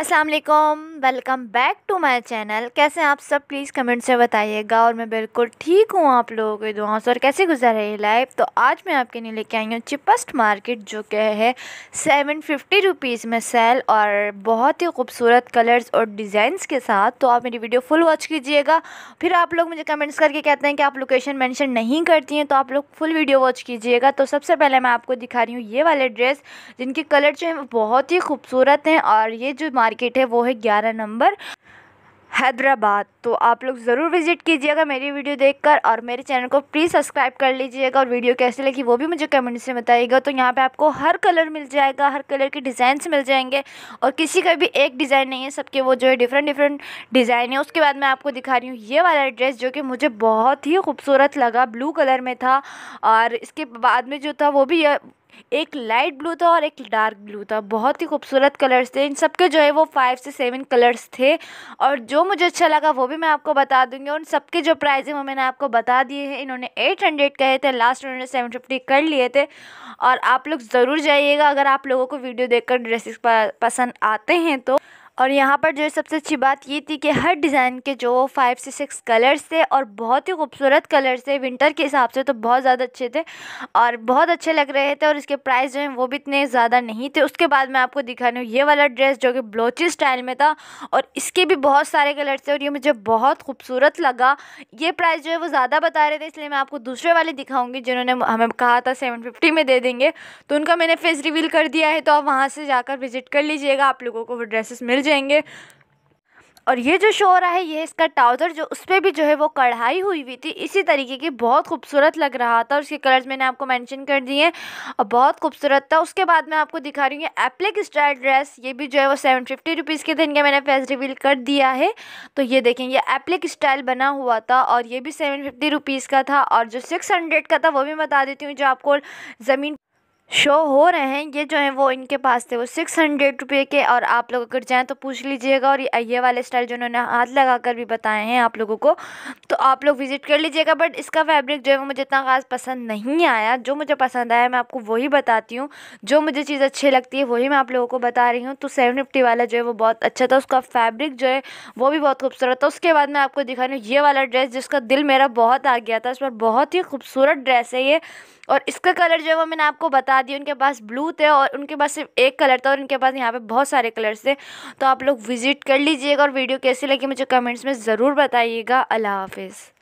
अस्सलाम welcome back to my channel कैसे आप सब प्लीज़ कमेंट से बताइएगा और मैं बिल्कुल ठीक हूँ आप लोगों के दुआओं से और कैसे गुजार रही है लाइफ तो आज मैं आपके लिए लेके आई हूँ चिपस्ट मार्केट जो कि है सेवन फिफ्टी रुपीज़ में सेल और बहुत ही खूबसूरत कलर्स और डिज़ाइंस के साथ तो आप मेरी वीडियो फुल वॉच कीजिएगा फिर आप लोग मुझे कमेंट्स करके कहते हैं कि आप लोकेशन मैंशन नहीं करती हैं तो आप लोग फुल वीडियो वॉच कीजिएगा तो सबसे पहले मैं आपको दिखा रही हूँ ये वाले ड्रेस जिनके कलर जो वो बहुत ही खूबसूरत हैं और ये जो मार्केट है वो है ग्यारह हमारा नंबर हैदराबाद तो आप लोग ज़रूर विज़िट कीजिएगा मेरी वीडियो देखकर और मेरे चैनल को प्लीज़ सब्सक्राइब कर लीजिएगा और वीडियो कैसे लगी वो भी मुझे कमेंट्स में बताइएगा तो यहाँ पे आपको हर कलर मिल जाएगा हर कलर के डिज़ाइंस मिल जाएंगे और किसी का भी एक डिज़ाइन नहीं है सबके वो जो है डिफरेंट डिफरेंट डिज़ाइन है उसके बाद मैं आपको दिखा रही हूँ ये वाला ड्रेस जो कि मुझे बहुत ही खूबसूरत लगा ब्लू कलर में था और इसके बाद में जो था वो भी एक लाइट ब्लू था और एक डार्क ब्लू था बहुत ही खूबसूरत कलर्स थे इन सबके जो है वो फाइव से सेवन कलर्स थे और जो मुझे अच्छा लगा वो भी मैं आपको बता दूंगी उन सबके जो प्राइस हैं वो मैंने आपको बता दिए हैं इन्होंने एट हंड्रेड कहे थे लास्ट उन्होंने सेवन फिफ्टी कर लिए थे और आप लोग ज़रूर जाइएगा अगर आप लोगों को वीडियो देखकर ड्रेसेस पसंद आते हैं तो और यहाँ पर जो है सबसे अच्छी बात ये थी कि हर डिज़ाइन के जो फाइव से सिक्स कलर्स थे और बहुत ही खूबसूरत कलर्स थे विंटर के हिसाब से तो बहुत ज़्यादा अच्छे थे और बहुत अच्छे लग रहे थे और इसके प्राइस जो हैं वो भी इतने ज़्यादा नहीं थे उसके बाद मैं आपको दिखा रही हूँ ये वाला ड्रेस जो कि ब्लोची स्टाइल में था और इसके भी बहुत सारे कलर्स थे और ये मुझे बहुत खूबसूरत लगा ये प्राइस जो है वो ज़्यादा बता रहे थे इसलिए मैं आपको दूसरे वाले दिखाऊँगी जिन्होंने हमें कहा था सेवन फिफ्टी में दे देंगे तो उनका मैंने फेस रिवील कर दिया है तो आप वहाँ से जाकर विज़िट कर लीजिएगा आप लोगों को वो ड्रेसेस मिल जाए जाएंगे और ये जो शो हो रहा है ये इसका ट्राउज़र जो उस पर भी जो है वो कढ़ाई हुई हुई थी इसी तरीके की बहुत खूबसूरत लग रहा था उसके कलर्स मैंने आपको मेंशन कर दिए हैं और बहुत खूबसूरत था उसके बाद मैं आपको दिखा रही हूँ ये एप्लिक स्टाइल ड्रेस ये भी जो है वो सेवन फिफ्टी रुपीज़ के थे इनके मैंने फेस रिवील कर दिया है तो ये देखें ये एप्लिक स्टाइल बना हुआ था और ये भी सेवन फिफ्टी रुपीज़ का था और जो सिक्स हंड्रेड का था वो भी बता देती हूँ जो आपको ज़मीन शो हो रहे हैं ये जो है वो इनके पास थे वो सिक्स हंड्रेड रुपये के और आप लोग अगर जाएँ तो पूछ लीजिएगा और ये वाले स्टाइल जो उन्होंने हाथ लगा कर भी बताए हैं आप लोगों को तो आप लोग विज़िट कर लीजिएगा बट इसका फैब्रिक जो है वो मुझे इतना ख़ास पसंद नहीं आया जो मुझे पसंद आया मैं आपको वही बताती हूँ जो मुझे चीज़ अच्छी लगती है वही मैं आप लोगों को बता रही हूँ तो सेवन फिफ्टी वाला जो है वो बहुत अच्छा था उसका फैब्रिक जो है वो भी बहुत खूबसूरत था उसके बाद मैं आपको दिखा रही हूँ ये वाला ड्रेस जिसका दिल मेरा बहुत आ गया था उस पर बहुत ही खूबसूरत ड्रेस है ये और इसका कलर जो है वो मैंने आपको बता बता दिए उनके पास ब्लू थे और उनके पास सिर्फ एक कलर था और उनके पास यहाँ पे बहुत सारे कलर्स थे तो आप लोग विजिट कर लीजिएगा और वीडियो कैसी लगी मुझे कमेंट्स में ज़रूर बताइएगा अल्लाह हाफिज़